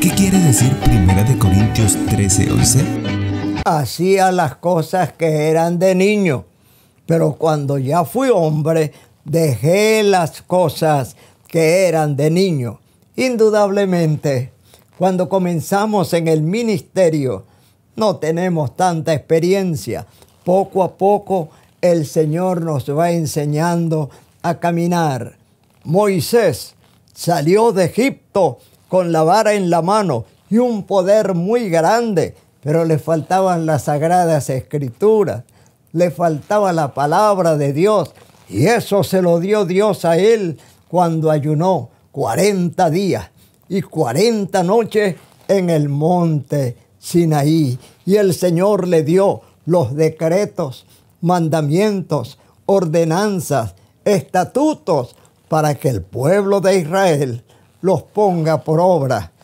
¿Qué quiere decir Primera de Corintios 13, 11? Hacía las cosas que eran de niño, pero cuando ya fui hombre, dejé las cosas que eran de niño. Indudablemente, cuando comenzamos en el ministerio, no tenemos tanta experiencia. Poco a poco el Señor nos va enseñando a caminar. Moisés salió de Egipto con la vara en la mano y un poder muy grande, pero le faltaban las sagradas escrituras, le faltaba la palabra de Dios y eso se lo dio Dios a él cuando ayunó 40 días y 40 noches en el monte Sinaí. Y el Señor le dio los decretos, mandamientos, ordenanzas, estatutos para que el pueblo de Israel los ponga por obra